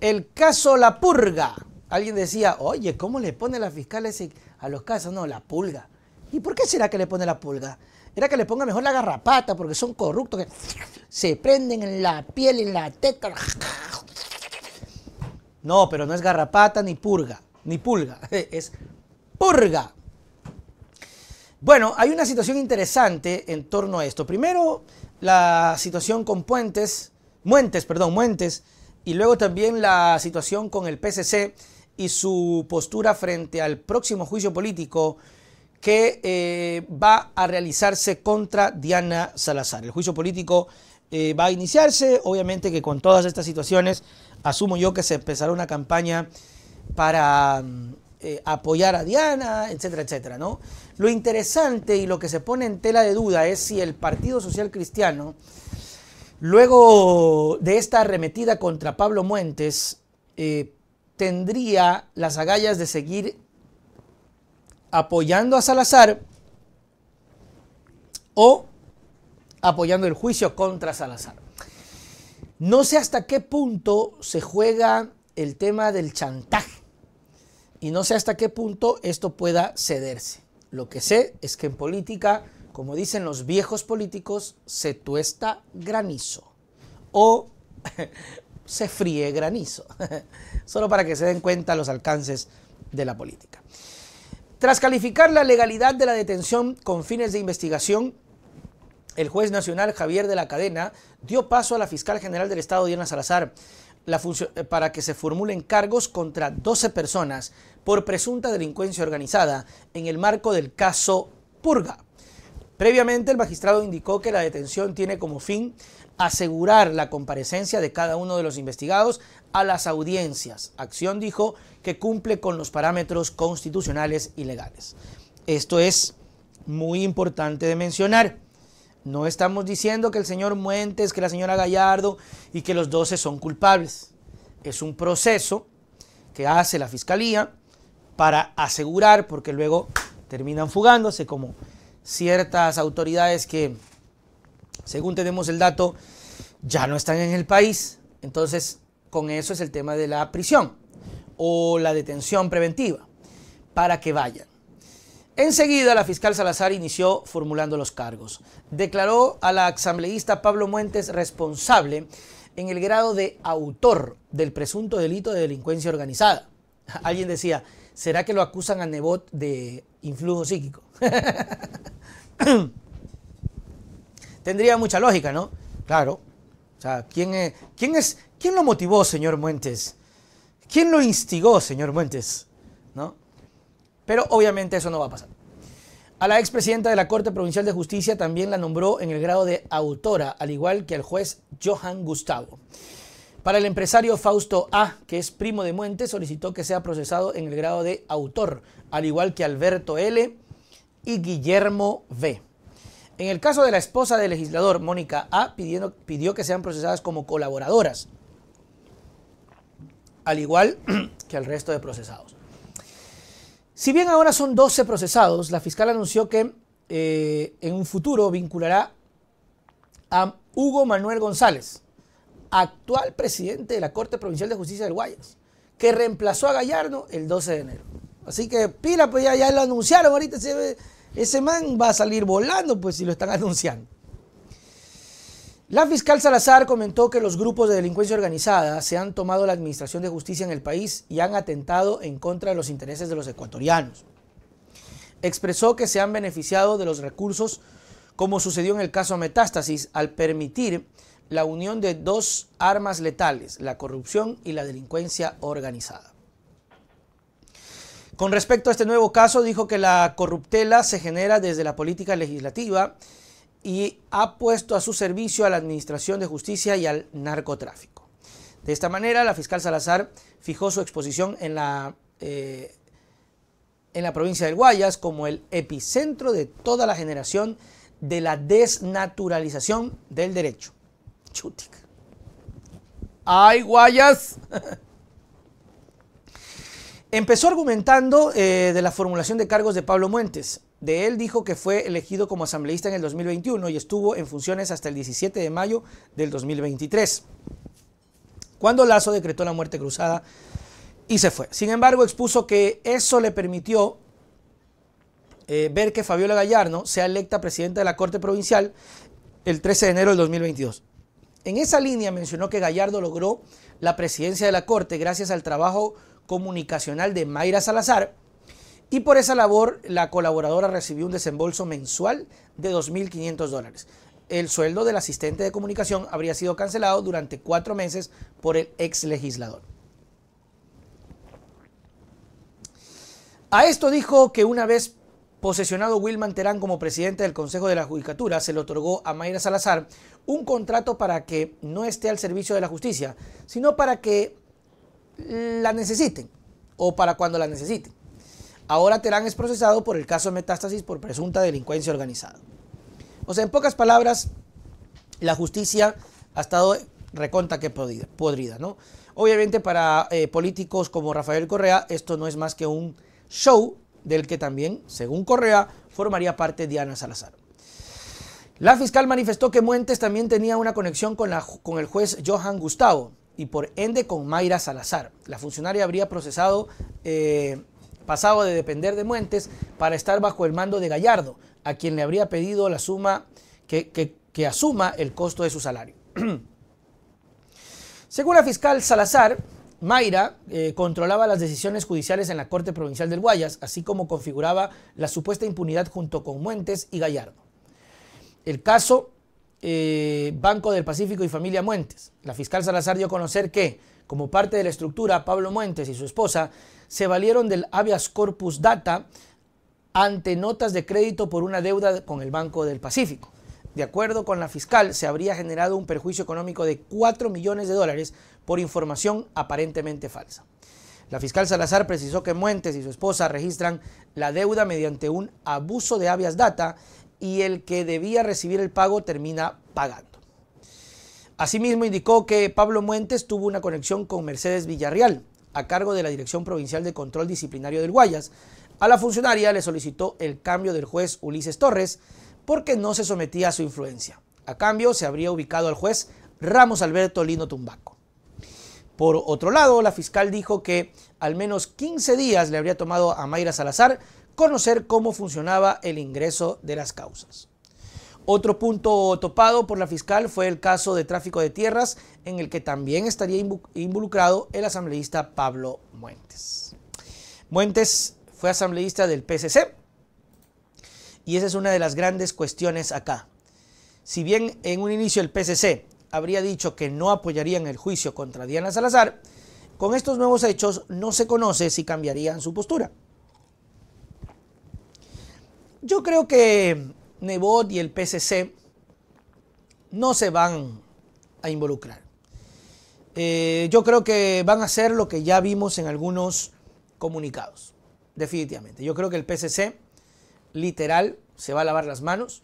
El caso La Purga. Alguien decía, oye, ¿cómo le pone la fiscal a los casos? No, la pulga. ¿Y por qué será que le pone la pulga? Era que le ponga mejor la garrapata, porque son corruptos que se prenden en la piel, en la teta. No, pero no es garrapata ni purga, ni pulga, es purga. Bueno, hay una situación interesante en torno a esto. Primero, la situación con Puentes, Muentes, perdón, Muentes y luego también la situación con el PCC y su postura frente al próximo juicio político que eh, va a realizarse contra Diana Salazar. El juicio político eh, va a iniciarse, obviamente que con todas estas situaciones asumo yo que se empezará una campaña para mm, eh, apoyar a Diana, etcétera, etcétera, ¿no? Lo interesante y lo que se pone en tela de duda es si el Partido Social Cristiano Luego de esta arremetida contra Pablo Muentes, eh, tendría las agallas de seguir apoyando a Salazar o apoyando el juicio contra Salazar. No sé hasta qué punto se juega el tema del chantaje y no sé hasta qué punto esto pueda cederse. Lo que sé es que en política como dicen los viejos políticos, se tuesta granizo o se fríe granizo, solo para que se den cuenta los alcances de la política. Tras calificar la legalidad de la detención con fines de investigación, el juez nacional Javier de la Cadena dio paso a la fiscal general del Estado, Diana Salazar, eh, para que se formulen cargos contra 12 personas por presunta delincuencia organizada en el marco del caso Purga. Previamente, el magistrado indicó que la detención tiene como fin asegurar la comparecencia de cada uno de los investigados a las audiencias. Acción dijo que cumple con los parámetros constitucionales y legales. Esto es muy importante de mencionar. No estamos diciendo que el señor Muentes, que la señora Gallardo y que los 12 son culpables. Es un proceso que hace la fiscalía para asegurar, porque luego terminan fugándose como ciertas autoridades que, según tenemos el dato, ya no están en el país. Entonces, con eso es el tema de la prisión o la detención preventiva para que vayan. Enseguida, la fiscal Salazar inició formulando los cargos. Declaró a la asambleísta Pablo Muentes responsable en el grado de autor del presunto delito de delincuencia organizada. Alguien decía, ¿será que lo acusan a Nebot de influjo psíquico? Tendría mucha lógica, ¿no? Claro. O sea, ¿quién, es, ¿quién, es, ¿quién lo motivó, señor Muentes? ¿Quién lo instigó, señor Muentes? ¿No? Pero obviamente eso no va a pasar. A la expresidenta de la Corte Provincial de Justicia también la nombró en el grado de autora, al igual que al juez Johan Gustavo. Para el empresario Fausto A, que es primo de Muentes, solicitó que sea procesado en el grado de autor, al igual que Alberto L., y Guillermo B En el caso de la esposa del legislador, Mónica A, pidiendo, pidió que sean procesadas como colaboradoras, al igual que al resto de procesados. Si bien ahora son 12 procesados, la fiscal anunció que eh, en un futuro vinculará a Hugo Manuel González, actual presidente de la Corte Provincial de Justicia del Guayas, que reemplazó a Gallardo el 12 de enero. Así que pila, pues ya, ya lo anunciaron. Ahorita ese, ese man va a salir volando, pues si lo están anunciando. La fiscal Salazar comentó que los grupos de delincuencia organizada se han tomado la administración de justicia en el país y han atentado en contra de los intereses de los ecuatorianos. Expresó que se han beneficiado de los recursos como sucedió en el caso Metástasis al permitir la unión de dos armas letales, la corrupción y la delincuencia organizada. Con respecto a este nuevo caso, dijo que la corruptela se genera desde la política legislativa y ha puesto a su servicio a la Administración de Justicia y al narcotráfico. De esta manera, la fiscal Salazar fijó su exposición en la, eh, en la provincia del Guayas como el epicentro de toda la generación de la desnaturalización del derecho. Chutic. ¡Ay, Guayas! Empezó argumentando eh, de la formulación de cargos de Pablo Muentes. De él dijo que fue elegido como asambleísta en el 2021 y estuvo en funciones hasta el 17 de mayo del 2023, cuando Lazo decretó la muerte cruzada y se fue. Sin embargo, expuso que eso le permitió eh, ver que Fabiola Gallarno sea electa presidenta de la Corte Provincial el 13 de enero del 2022. En esa línea mencionó que Gallardo logró la presidencia de la Corte gracias al trabajo comunicacional de Mayra Salazar y por esa labor la colaboradora recibió un desembolso mensual de 2.500 dólares. El sueldo del asistente de comunicación habría sido cancelado durante cuatro meses por el ex legislador. A esto dijo que una vez posesionado Wilman Terán como presidente del Consejo de la Judicatura, se le otorgó a Mayra Salazar un contrato para que no esté al servicio de la justicia, sino para que la necesiten o para cuando la necesiten. Ahora Terán es procesado por el caso Metástasis por presunta delincuencia organizada. O sea, en pocas palabras, la justicia ha estado reconta que podrida, ¿no? Obviamente para eh, políticos como Rafael Correa esto no es más que un show del que también, según Correa, formaría parte Diana Salazar. La fiscal manifestó que Muentes también tenía una conexión con, la, con el juez Johan Gustavo y por ende con Mayra Salazar. La funcionaria habría procesado... Eh, pasado de depender de Muentes para estar bajo el mando de Gallardo, a quien le habría pedido la suma que, que asuma el costo de su salario. Según la fiscal Salazar, Mayra eh, controlaba las decisiones judiciales en la Corte Provincial del Guayas, así como configuraba la supuesta impunidad junto con Muentes y Gallardo. El caso eh, Banco del Pacífico y familia Muentes. La fiscal Salazar dio a conocer que, como parte de la estructura, Pablo Muentes y su esposa se valieron del habeas corpus data ante notas de crédito por una deuda con el Banco del Pacífico. De acuerdo con la fiscal, se habría generado un perjuicio económico de 4 millones de dólares por información aparentemente falsa. La fiscal Salazar precisó que Muentes y su esposa registran la deuda mediante un abuso de habeas data y el que debía recibir el pago termina pagando. Asimismo, indicó que Pablo Muentes tuvo una conexión con Mercedes Villarreal, a cargo de la Dirección Provincial de Control Disciplinario del Guayas. A la funcionaria le solicitó el cambio del juez Ulises Torres porque no se sometía a su influencia. A cambio, se habría ubicado al juez Ramos Alberto Lino Tumbaco. Por otro lado, la fiscal dijo que al menos 15 días le habría tomado a Mayra Salazar conocer cómo funcionaba el ingreso de las causas. Otro punto topado por la fiscal fue el caso de tráfico de tierras, en el que también estaría involucrado el asambleísta Pablo Muentes. Muentes fue asambleísta del PCC y esa es una de las grandes cuestiones acá. Si bien en un inicio el PCC habría dicho que no apoyarían el juicio contra Diana Salazar, con estos nuevos hechos no se conoce si cambiarían su postura. Yo creo que Nebot y el PCC no se van a involucrar. Eh, yo creo que van a hacer lo que ya vimos en algunos comunicados, definitivamente. Yo creo que el PCC literal se va a lavar las manos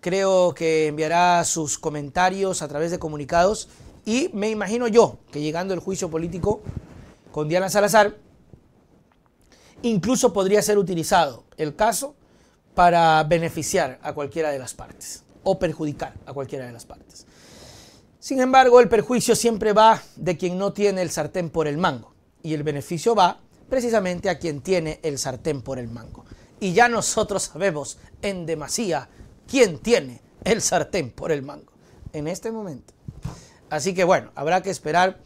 creo que enviará sus comentarios a través de comunicados y me imagino yo que llegando el juicio político con Diana Salazar, incluso podría ser utilizado el caso para beneficiar a cualquiera de las partes o perjudicar a cualquiera de las partes. Sin embargo, el perjuicio siempre va de quien no tiene el sartén por el mango y el beneficio va precisamente a quien tiene el sartén por el mango. Y ya nosotros sabemos en demasía ¿Quién tiene el sartén por el mango? En este momento. Así que bueno, habrá que esperar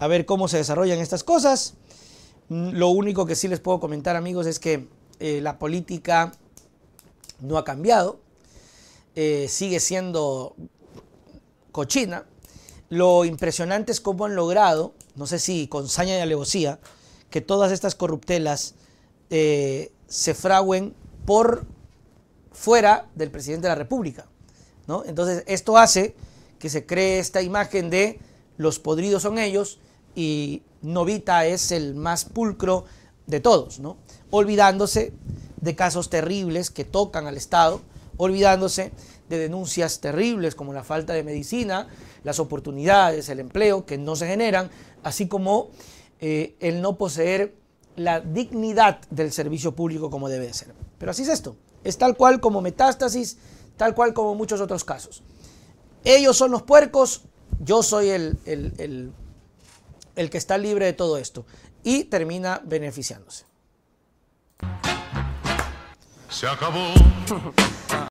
a ver cómo se desarrollan estas cosas. Mm, lo único que sí les puedo comentar amigos es que eh, la política no ha cambiado. Eh, sigue siendo cochina. Lo impresionante es cómo han logrado, no sé si con saña y alevosía, que todas estas corruptelas eh, se fraguen por fuera del presidente de la República. ¿no? Entonces, esto hace que se cree esta imagen de los podridos son ellos y Novita es el más pulcro de todos, ¿no? olvidándose de casos terribles que tocan al Estado, olvidándose de denuncias terribles como la falta de medicina, las oportunidades, el empleo que no se generan, así como eh, el no poseer la dignidad del servicio público como debe ser. Pero así es esto. Es tal cual como metástasis, tal cual como muchos otros casos. Ellos son los puercos, yo soy el, que está libre de todo esto. Y termina beneficiándose. Se acabó.